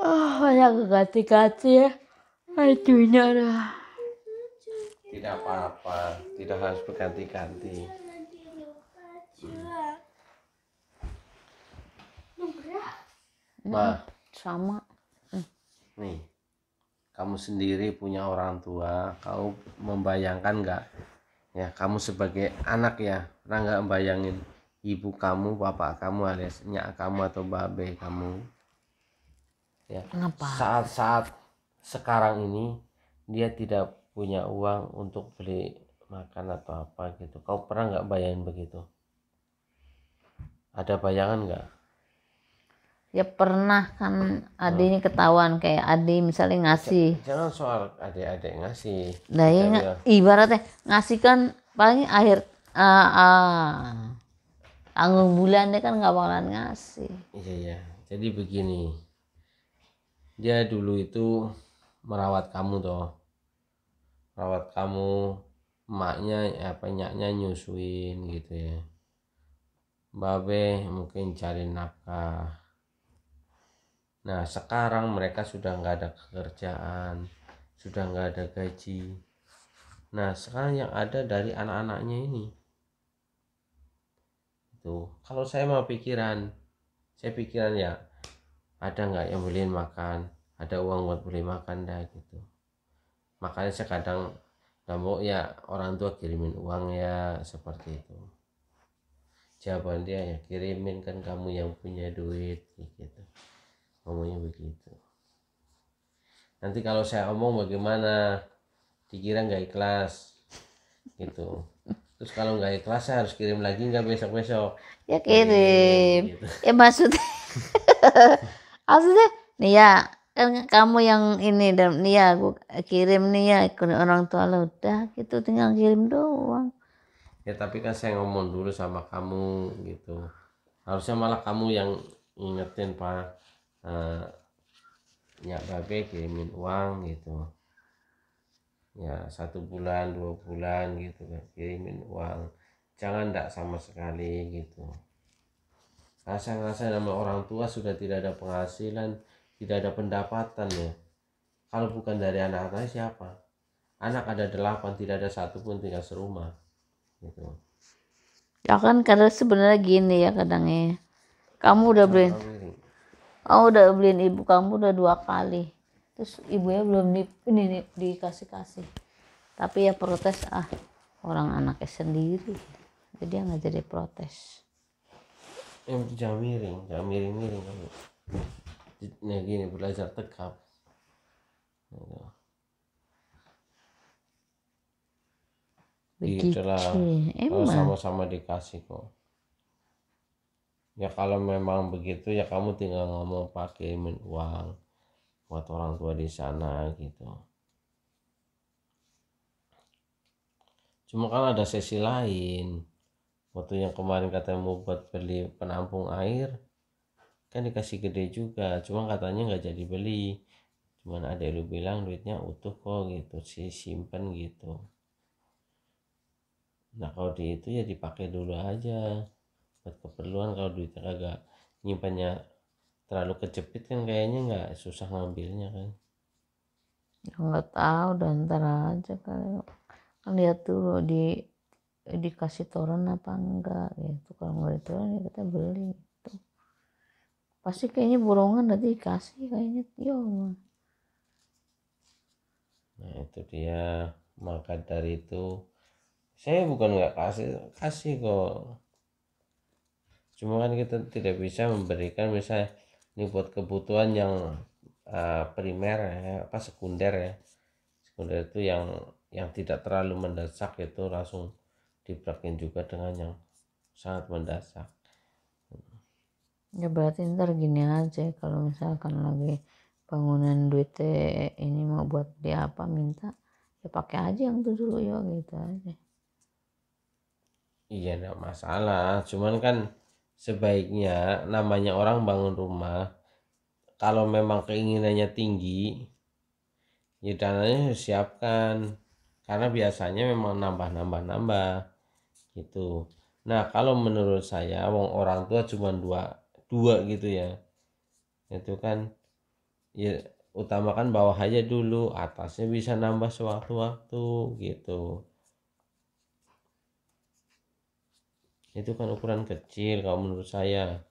Oh, ah, ada ganti-ganti ya. Aduhnya lah. Tidak apa-apa, tidak harus berganti-ganti. Ma, hmm. sama. Hmm. Nih, kamu sendiri punya orang tua, kau membayangkan nggak ya kamu sebagai anak ya pernah nggak bayangin ibu kamu bapak kamu alias nyak kamu atau babe kamu ya saat-saat sekarang ini dia tidak punya uang untuk beli makan atau apa gitu kau pernah nggak bayangin begitu ada bayangan nggak ya pernah kan ini ketahuan kayak adik misalnya ngasih jangan soal adik-adik ngasih nah ya ibaratnya ngasih kan paling akhir uh, uh, tanggung bulannya kan nggak bakalan ngasih iya iya jadi begini dia dulu itu merawat kamu toh merawat kamu emaknya apa nyaknya nyusuin gitu ya babe mungkin cari nafkah Nah sekarang mereka sudah nggak ada kerjaan sudah nggak ada gaji. Nah sekarang yang ada dari anak-anaknya ini. Itu kalau saya mau pikiran, saya pikiran ya ada nggak yang beliin makan, ada uang buat beli makan dah gitu. Makanya saya kadang mau ya orang tua kirimin uang ya seperti itu jawaban dia ya kirimin kan kamu yang punya duit gitu ngomongnya begitu nanti kalau saya omong bagaimana dikira nggak ikhlas gitu terus kalau nggak ikhlas saya harus kirim lagi nggak besok besok ya kirim gitu. ya maksudnya maksudnya nih ya kan kamu yang ini dan nih ya aku kirim nih ya ke orang tua lo udah gitu tinggal kirim doang ya tapi kan saya ngomong dulu sama kamu gitu harusnya malah kamu yang ingetin pak uh, ya babe kirimin uang gitu ya satu bulan dua bulan gitu kan kirimin uang jangan tidak sama sekali gitu rasa-rasa nama orang tua sudah tidak ada penghasilan tidak ada pendapatan ya kalau bukan dari anak-anak siapa anak ada delapan tidak ada satu pun tinggal serumah gitu ya kan karena sebenarnya gini ya kadangnya kamu udah beli kamu oh, udah beliin ibu kamu udah dua kali terus ibunya belum di, ini, ini dikasih kasih tapi ya protes ah orang anaknya sendiri jadi nggak jadi protes Emang ya, jangan miring jangan miring miring kamu nah gini belajar tekap gitu. Begitu. emang sama-sama dikasih kok ya kalau memang begitu ya kamu tinggal ngomong pakai uang buat orang tua di sana gitu cuma kan ada sesi lain waktu yang kemarin katanya mau buat beli penampung air kan dikasih gede juga cuma katanya nggak jadi beli cuman ada lu bilang duitnya utuh kok gitu sih simpen gitu nah kalau di itu ya dipakai dulu aja buat keperluan kalau duitnya agak nyimpannya terlalu kejepit kan kayaknya nggak susah ngambilnya kan nggak tahu dan ntar aja kalau kan lihat dulu di dikasih toren apa enggak gitu kalau nggak ditoren ya kita beli itu pasti kayaknya borongan nanti dikasih kayaknya yo ya nah itu dia maka dari itu saya bukan nggak kasih kasih kok cuma kan kita tidak bisa memberikan misalnya ini buat kebutuhan yang uh, primer ya apa sekunder ya sekunder itu yang yang tidak terlalu mendesak itu langsung diberikan juga dengan yang sangat mendesak ya berarti ntar gini aja kalau misalkan lagi bangunan duitnya ini mau buat beli apa minta ya pakai aja yang itu dulu ya gitu aja iya enggak masalah cuman kan sebaiknya namanya orang bangun rumah kalau memang keinginannya tinggi ya dananya siapkan karena biasanya memang nambah nambah nambah gitu nah kalau menurut saya wong orang tua cuma dua dua gitu ya itu kan ya utamakan bawah aja dulu atasnya bisa nambah sewaktu-waktu gitu itu kan ukuran kecil kalau menurut saya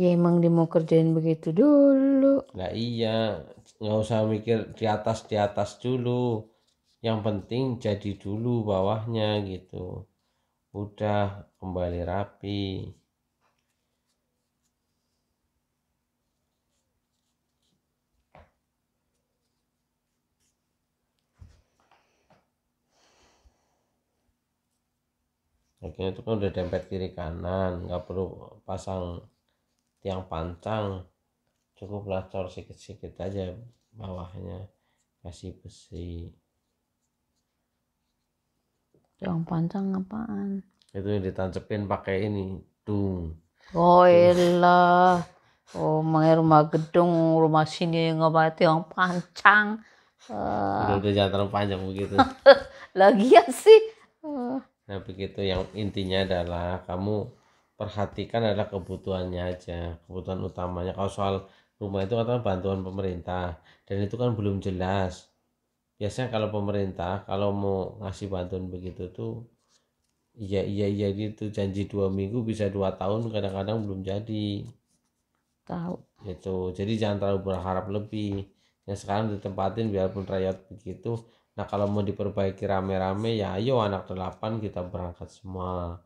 ya emang dia mau kerjain begitu dulu lah iya nggak usah mikir di atas di atas dulu yang penting jadi dulu bawahnya gitu udah kembali rapi akhirnya itu kan udah dempet kiri kanan nggak perlu pasang tiang pancang cukup lacor sedikit-sedikit aja bawahnya kasih besi tiang pancang apaan itu yang ditancepin pakai ini dung oh elah oh mengenai rumah gedung rumah sini nggak pakai tiang pancang uh. udah, udah jangan terlalu panjang begitu lagian sih nah begitu yang intinya adalah kamu perhatikan adalah kebutuhannya aja kebutuhan utamanya kalau soal rumah itu katanya bantuan pemerintah dan itu kan belum jelas biasanya kalau pemerintah kalau mau ngasih bantuan begitu tuh iya iya iya gitu janji dua minggu bisa dua tahun kadang-kadang belum jadi tahu itu jadi jangan terlalu berharap lebih yang sekarang ditempatin biarpun rakyat begitu Nah kalau mau diperbaiki rame-rame ya ayo anak delapan kita berangkat semua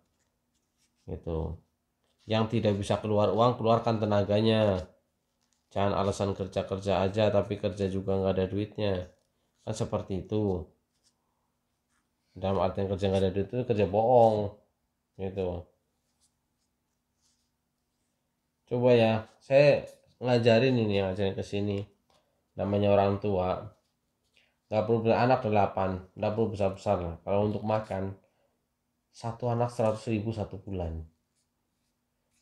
gitu. Yang tidak bisa keluar uang keluarkan tenaganya. Jangan alasan kerja-kerja aja tapi kerja juga nggak ada duitnya. Kan seperti itu. Dalam artian kerja nggak ada duit itu kerja bohong gitu. Coba ya, saya ngajarin ini ngajarin ke sini. Namanya orang tua, besar anak 8 dapur besar-besar lah kalau untuk makan satu anak seratus ribu satu bulan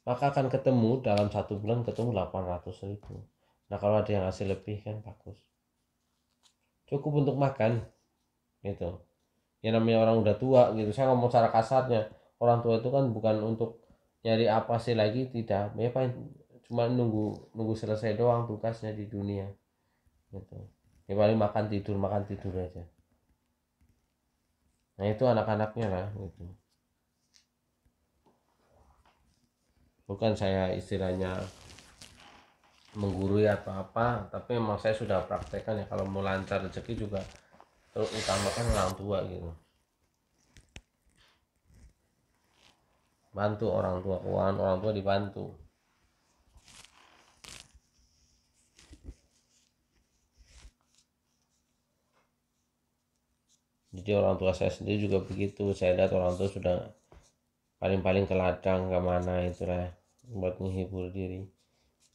maka akan ketemu dalam satu bulan ketemu ratus ribu nah kalau ada yang hasil lebih kan bagus cukup untuk makan gitu ya namanya orang udah tua gitu saya ngomong secara kasarnya orang tua itu kan bukan untuk nyari apa sih lagi tidak ya cuma nunggu nunggu selesai doang tugasnya di dunia gitu ya paling makan tidur makan tidur aja nah itu anak-anaknya lah gitu bukan saya istilahnya menggurui atau apa tapi memang saya sudah praktekkan ya kalau mau lancar rezeki juga terus utamakan orang tua gitu bantu orang tua keuangan orang tua dibantu jadi orang tua saya sendiri juga begitu saya lihat orang tua sudah paling-paling ke ladang kemana itulah buat menghibur diri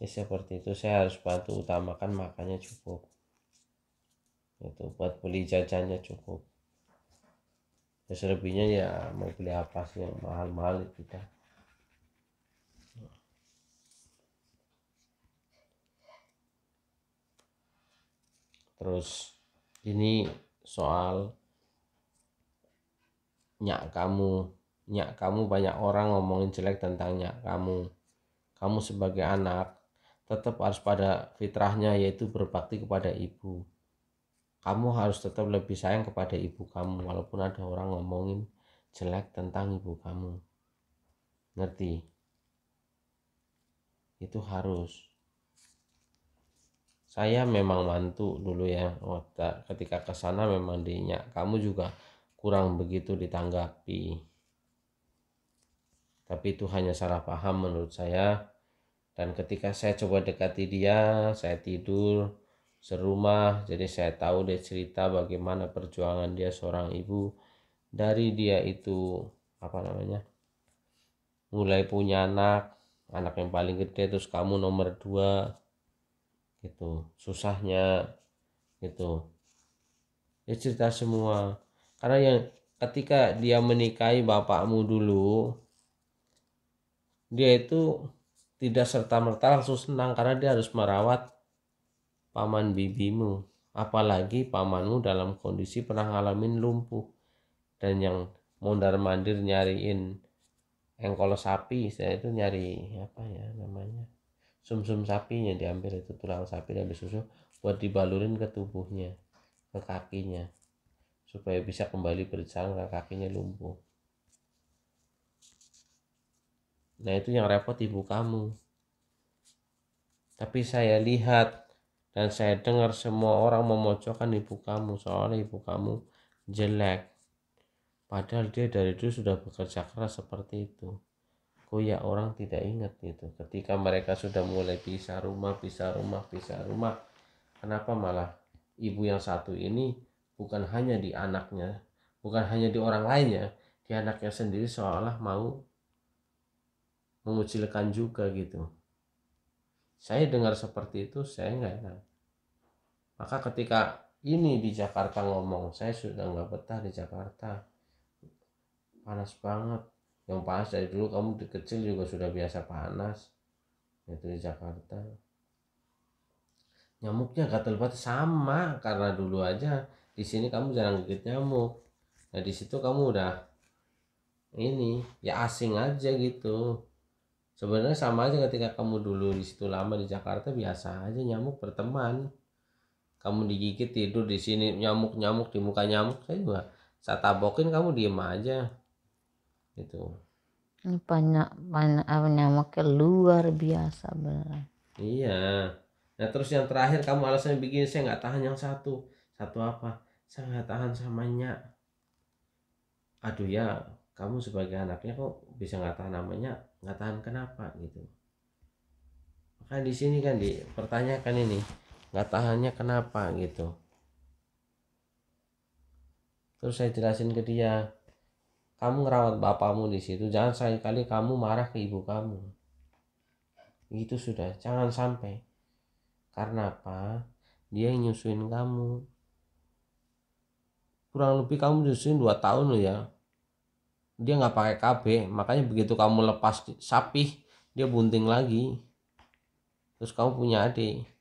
ya seperti itu saya harus bantu utamakan makannya cukup itu buat beli jajannya cukup ya selebihnya ya mau beli apa sih yang mahal-mahal kita terus ini soal nyak kamu nyak kamu banyak orang ngomongin jelek tentang nyak kamu kamu sebagai anak tetap harus pada fitrahnya yaitu berbakti kepada ibu kamu harus tetap lebih sayang kepada ibu kamu walaupun ada orang ngomongin jelek tentang ibu kamu ngerti itu harus saya memang mantu dulu ya ketika ke sana memang dinyak kamu juga kurang begitu ditanggapi. Tapi itu hanya salah paham menurut saya. Dan ketika saya coba dekati dia, saya tidur serumah, jadi saya tahu dia cerita bagaimana perjuangan dia seorang ibu dari dia itu apa namanya? mulai punya anak, anak yang paling gede terus kamu nomor dua gitu susahnya gitu dia cerita semua karena yang ketika dia menikahi bapakmu dulu dia itu tidak serta-merta langsung senang karena dia harus merawat paman bibimu apalagi pamanmu dalam kondisi pernah ngalamin lumpuh dan yang mondar mandir nyariin engkol sapi saya itu nyari apa ya namanya sumsum -sum sapinya diambil itu tulang sapi dan susu buat dibalurin ke tubuhnya ke kakinya supaya bisa kembali berjalan kakinya lumpuh. Nah itu yang repot ibu kamu. Tapi saya lihat dan saya dengar semua orang memojokkan ibu kamu soalnya ibu kamu jelek. Padahal dia dari dulu sudah bekerja keras seperti itu. Kok ya orang tidak ingat itu. Ketika mereka sudah mulai pisah rumah, pisah rumah, pisah rumah. Kenapa malah ibu yang satu ini bukan hanya di anaknya, bukan hanya di orang lainnya, di anaknya sendiri seolah mau mengucilkan juga gitu. Saya dengar seperti itu, saya nggak enak. Maka ketika ini di Jakarta ngomong, saya sudah nggak betah di Jakarta. Panas banget. Yang panas dari dulu kamu di kecil juga sudah biasa panas. Itu di Jakarta nyamuknya gatal banget sama karena dulu aja di sini kamu jarang gigit nyamuk nah di situ kamu udah ini ya asing aja gitu sebenarnya sama aja ketika kamu dulu di situ lama di Jakarta biasa aja nyamuk berteman kamu digigit tidur di sini nyamuk nyamuk di muka nyamuk saya juga saya tabokin kamu diem aja itu banyak banyak nyamuknya luar biasa benar iya nah terus yang terakhir kamu alasannya begini saya nggak tahan yang satu satu apa saya nggak tahan sama nyak aduh ya kamu sebagai anaknya kok bisa nggak tahan namanya nggak tahan kenapa gitu maka di sini kan dipertanyakan ini nggak tahannya kenapa gitu terus saya jelasin ke dia kamu ngerawat bapakmu di situ jangan sekali-kali kamu marah ke ibu kamu itu sudah jangan sampai karena apa dia yang nyusuin kamu kurang lebih kamu nyusuin 2 tahun loh ya dia nggak pakai KB makanya begitu kamu lepas sapi dia bunting lagi terus kamu punya adik